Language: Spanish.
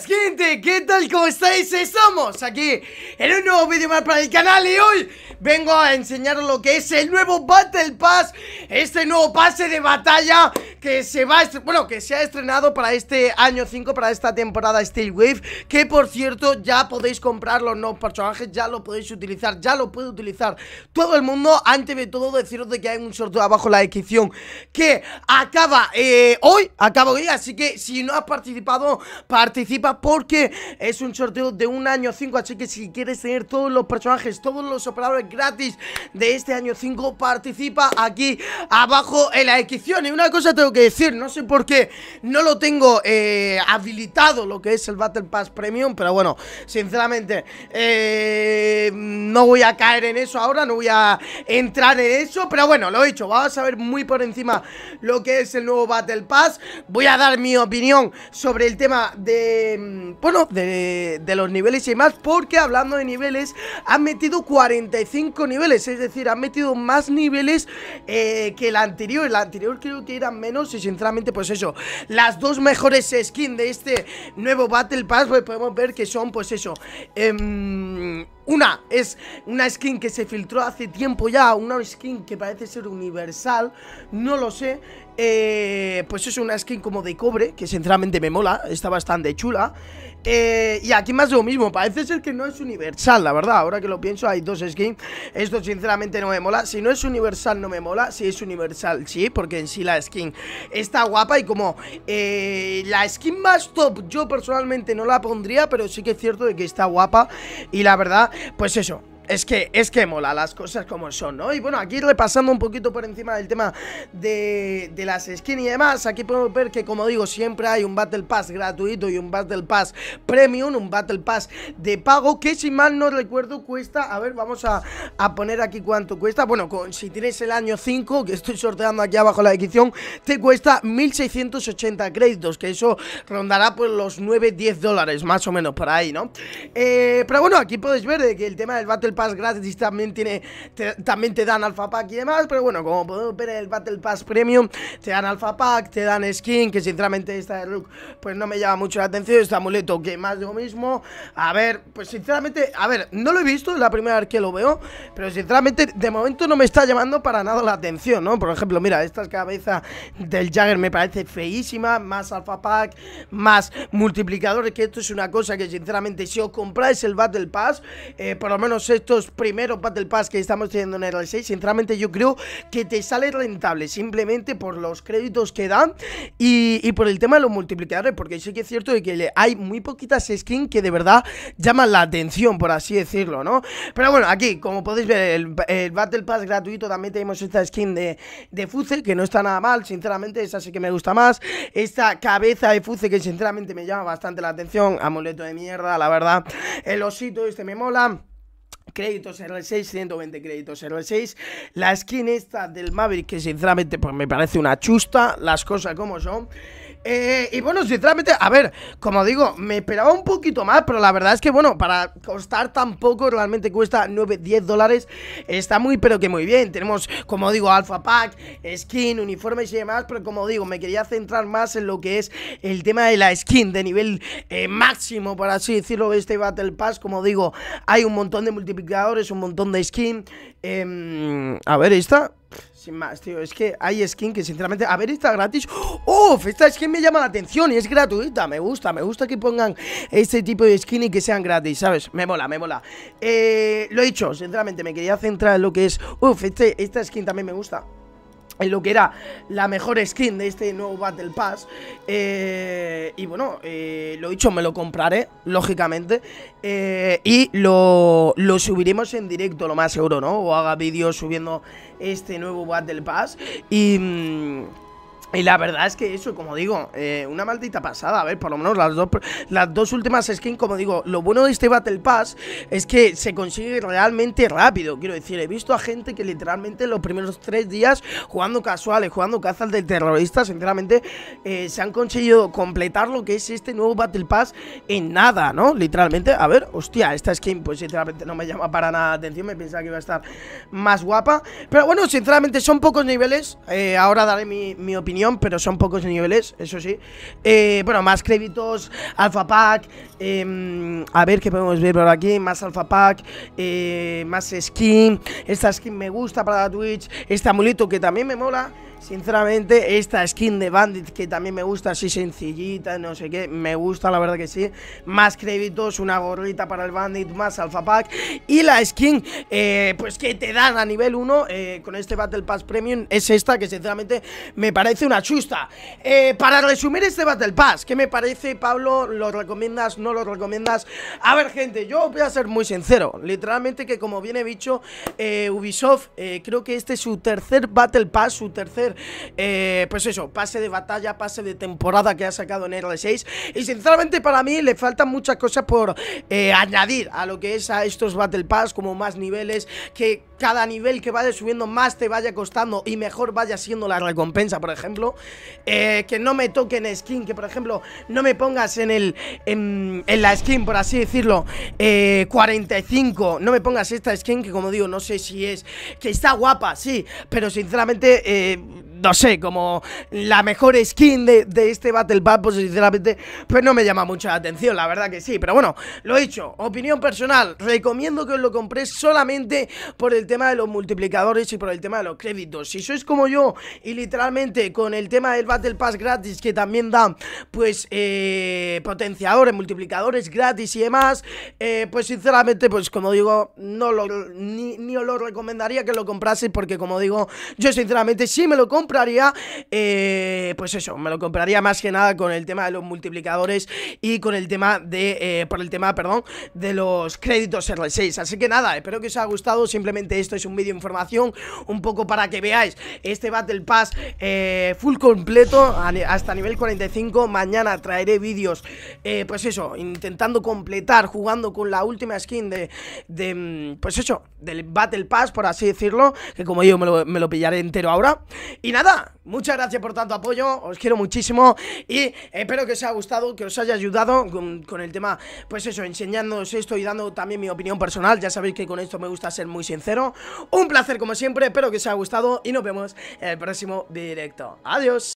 gente, ¿qué tal? ¿Cómo estáis? Estamos eh, aquí en un nuevo vídeo más para el canal y hoy vengo a enseñaros lo que es el nuevo Battle Pass Este nuevo pase de batalla que se va, bueno, que se ha estrenado para este año 5, para esta temporada Steel Wave Que por cierto ya podéis comprar los nuevos personajes, ya lo podéis utilizar, ya lo puede utilizar todo el mundo Antes de todo deciros de que hay un sorteo abajo en la descripción que acaba eh, hoy, acaba hoy, así que si no has participado, participa porque es un sorteo de un año 5 Así que si quieres tener todos los personajes, todos los operadores gratis de este año 5 Participa aquí abajo en la descripción Y una cosa tengo que decir, no sé por qué no lo tengo eh, habilitado lo que es el Battle Pass Premium Pero bueno, sinceramente eh, no voy a caer en eso ahora, no voy a entrar en eso Pero bueno, lo he dicho, vamos a ver muy por encima lo que es el nuevo Battle Pass Voy a dar mi opinión sobre el tema de Em, bueno, de, los niveles y más Porque hablando de niveles, han metido 45 niveles Es decir, han metido más niveles eh, que el anterior el anterior creo que eran menos y sinceramente pues eso Las dos mejores skins de este nuevo Battle Pass Pues podemos ver que son pues eso em, una es una skin que se filtró hace tiempo ya, una skin que parece ser universal, no lo sé. Eh, pues es una skin como de cobre, que sinceramente me mola, está bastante chula. Eh, y aquí más de lo mismo, parece ser que no es universal, la verdad, ahora que lo pienso hay dos skins, esto sinceramente no me mola, si no es universal no me mola, si es universal sí, porque en sí la skin está guapa y como eh, la skin más top yo personalmente no la pondría, pero sí que es cierto de que está guapa y la verdad pues eso, es que, es que mola las cosas como son, ¿no? Y bueno, aquí repasando un poquito por encima del tema de, las skins y demás Aquí podemos ver que, como digo, siempre hay un Battle Pass gratuito y un Battle Pass Premium Un Battle Pass de pago que, si mal no recuerdo, cuesta... A ver, vamos a, a poner aquí cuánto cuesta Bueno, si tienes el año 5, que estoy sorteando aquí abajo la descripción Te cuesta 1.680 créditos, que eso rondará por pues, los 9-10 dólares, más o menos, por ahí, ¿no? Eh, pero bueno, aquí podéis ver que el tema del Battle Pass gratis también tiene también te dan Alpha Pack y demás, pero bueno, como podemos ver el Battle Pass Premium, te dan Alpha Pack, te dan skin, que sinceramente esta de Rook pues no me llama mucho la atención, este amuleto que más de lo mismo, a ver, pues sinceramente, a ver, no lo he visto, es la primera vez que lo veo, pero sinceramente de momento no me está llamando para nada la atención, ¿no? Por ejemplo, mira, esta cabeza del Jagger me parece feísima, más Alpha Pack, más multiplicadores, que esto es una cosa que sinceramente si os compráis el Battle Pass, eh, por lo menos es estos primeros Battle Pass que estamos teniendo en el 6 e Sinceramente yo creo que te sale rentable Simplemente por los créditos que dan y, por el tema de los multiplicadores Porque sí que es cierto que hay muy poquitas skins que de verdad llaman la atención Por así decirlo, ¿no? Pero bueno, aquí como podéis ver el, Battle Pass gratuito también tenemos esta skin de, de Que no está nada mal, sinceramente esa sí que me gusta más Esta cabeza de Fuzel que sinceramente me llama bastante la atención Amuleto de mierda, la verdad El osito este me mola créditos R6, 120 créditos R6. La skin esta del Maverick, que sinceramente pues me parece una chusta, las cosas como son. Eh, y bueno, sinceramente, a ver, como digo, me esperaba un poquito más, pero la verdad es que, bueno, para costar tan poco, realmente cuesta 9, 10 dólares, está muy, pero que muy bien. Tenemos, como digo, alfa Pack, skin, uniformes y demás, pero como digo, me quería centrar más en lo que es el tema de la skin de nivel eh, máximo, por así decirlo, este Battle Pass. Como digo, hay un montón de multiplicadores, un montón de skin. Em, a ver, esta... Sin más, tío, es que hay skin que sinceramente A ver, está gratis uff, Esta skin me llama la atención y es gratuita Me gusta, me gusta que pongan este tipo de skin Y que sean gratis, ¿sabes? Me mola, me mola eh, Lo he dicho, sinceramente Me quería centrar en lo que es Uf, este, esta skin también me gusta lo que era la mejor skin de este nuevo Battle Pass. Eh, y bueno, eh, lo dicho, me lo compraré, lógicamente. Eh, y lo, lo, subiremos en directo, lo más seguro, ¿no? O haga vídeos subiendo este nuevo Battle Pass. Y... Mm, y la verdad es que eso, como digo, eh, una maldita pasada. A ver, por lo menos las dos, las dos últimas skins, como digo, lo bueno de este Battle Pass es que se consigue realmente rápido. Quiero decir, he visto a gente que literalmente los primeros tres días jugando casuales, jugando cazas de terroristas, sinceramente, eh, se han conseguido completar lo que es este nuevo Battle Pass en nada, ¿no? Literalmente, a ver, hostia, esta skin, pues sinceramente no me llama para nada la atención. Me pensaba que iba a estar más guapa. Pero bueno, sinceramente son pocos niveles. Eh, ahora daré mi opinión pero son pocos niveles, eso sí. Eh, bueno, más créditos, Alpha Pack, em, a ver qué podemos ver por aquí, más Alpha Pack, eh, más skin, esta skin me gusta para la Twitch, este amulito que también me mola. Sinceramente, esta skin de Bandit que también me gusta, así sencillita, no sé qué, me gusta, la verdad que sí. Más créditos, una gorrita para el Bandit, más Alpha Pack. Y la skin, eh, pues que te dan a nivel 1 con este Battle Pass Premium, es esta que sinceramente me parece una chusta. Eh, para resumir este Battle Pass, que me parece, Pablo? ¿Lo recomiendas? ¿No lo recomiendas? A ver, gente, yo voy a ser muy sincero. Literalmente que como bien he dicho, eh, Ubisoft, eh, creo que este es su tercer Battle Pass, su tercer, pues eso, pase de batalla, pase de temporada que ha sacado en R6. Y sinceramente para mí le faltan muchas cosas por añadir a lo que es a estos Battle Pass, como más niveles, que cada nivel que vaya subiendo más te vaya costando y mejor vaya siendo la recompensa, por ejemplo. Eh, que no me toquen skin, que por ejemplo no me pongas en el en, la skin, por así decirlo, eh, 45, no me pongas esta skin que como digo, no sé si es, que está guapa, sí, pero sinceramente... Eh, no sé, como la mejor skin de, este Battle Pass, pues sinceramente, pues no me llama mucho la atención, la verdad que sí. Pero bueno, lo he dicho, opinión personal, recomiendo que os lo compréis solamente por el tema de los multiplicadores y por el tema de los créditos. Si sois como yo y literalmente con el tema del Battle Pass gratis que también da pues, eh, potenciadores, multiplicadores gratis y demás, eh, pues sinceramente, pues como digo, no lo, ni, ni os lo recomendaría que lo compraseis porque como digo, yo sinceramente sí me lo compro compraría, eh, pues eso, me lo compraría más que nada con el tema de los multiplicadores y con el tema de, eh, por el tema, perdón, de los créditos R6. Así que nada, espero que os haya gustado, simplemente esto es un vídeo de información, un poco para que veáis este Battle Pass eh, full completo hasta nivel 45. Mañana traeré vídeos, pues eso, intentando completar, jugando con la última skin de, mm, pues eso, del Battle Pass, por así decirlo, que como yo me lo, me lo pillaré entero ahora. Y nada muchas gracias por tanto apoyo, os quiero muchísimo y espero que os haya gustado, que os haya ayudado con, el tema, pues eso, enseñándoos esto y dando también mi opinión personal, ya sabéis que con esto me gusta ser muy sincero. Un placer como siempre, espero que os haya gustado y nos vemos en el próximo directo. Adiós.